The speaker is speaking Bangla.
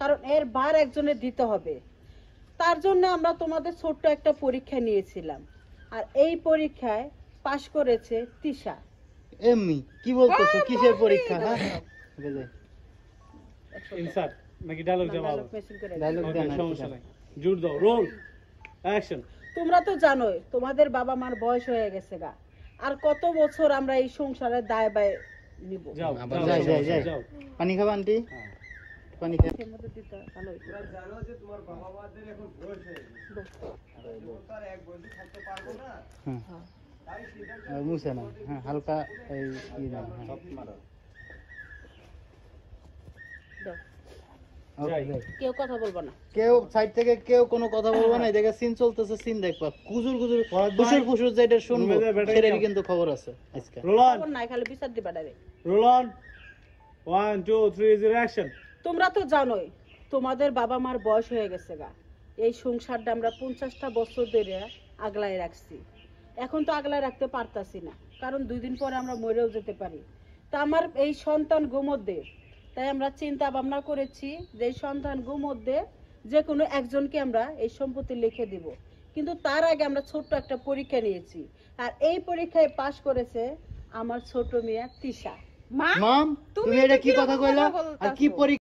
কারণ এর বার একজনের দিতে হবে তার জন্য আমরা তোমাদের ছোট্ট একটা পরীক্ষা নিয়েছিলাম আর এই পরীক্ষায় পাশ করেছে তিশা এমনি কি বলতেছো হ্যাঁ, কিসের পরীক্ষা হ্যাঁ? তোমরা তো জানোই তোমাদের বাবা মার বয়স হয়ে গেছে গা আর কত বছর আমরা এই সংসারের দায় বায় নিবো যাও পানি খাবো আন্টি হ্যাঁ। পানি হ্যাঁ। হ্যাঁ। মুছে না হ্যাঁ, হালকা এই ই কেউ কোনো কথা বলবো না এদিকে সিন চলতেছে সিন দেখবা কুজুর কুজুর কুসুর কুসুর যেটা শুনবে কিন্তু খবর আছে আজকে নাই খালি বিচার দিবা ডাইরেক্ট রোলন 1 2 3 তোমরা তো জানোই তোমাদের বাবা মার বয়স হয়ে গেছে গা এই সংসারটা আমরা পঞ্চাশটা বছর ধরে আগলায় রাখছি এখন তো আগলায় রাখতে পারতাছি না কারণ দুই দিন পরে আমরা মরেও যেতে পারি তা আমার এই সন্তান গোমধ্যে তাই আমরা চিন্তা ভাবনা করেছি যে এই সন্তান গোমধ্যে যে কোনো একজনকে আমরা এই সম্পত্তি লিখে দিব কিন্তু তার আগে আমরা ছোট্ট একটা পরীক্ষা নিয়েছি আর এই পরীক্ষায় পাশ করেছে আমার ছোট মেয়ে তিশা মা তুমি এটা কি কথা কইলা আর কি পরীক্ষা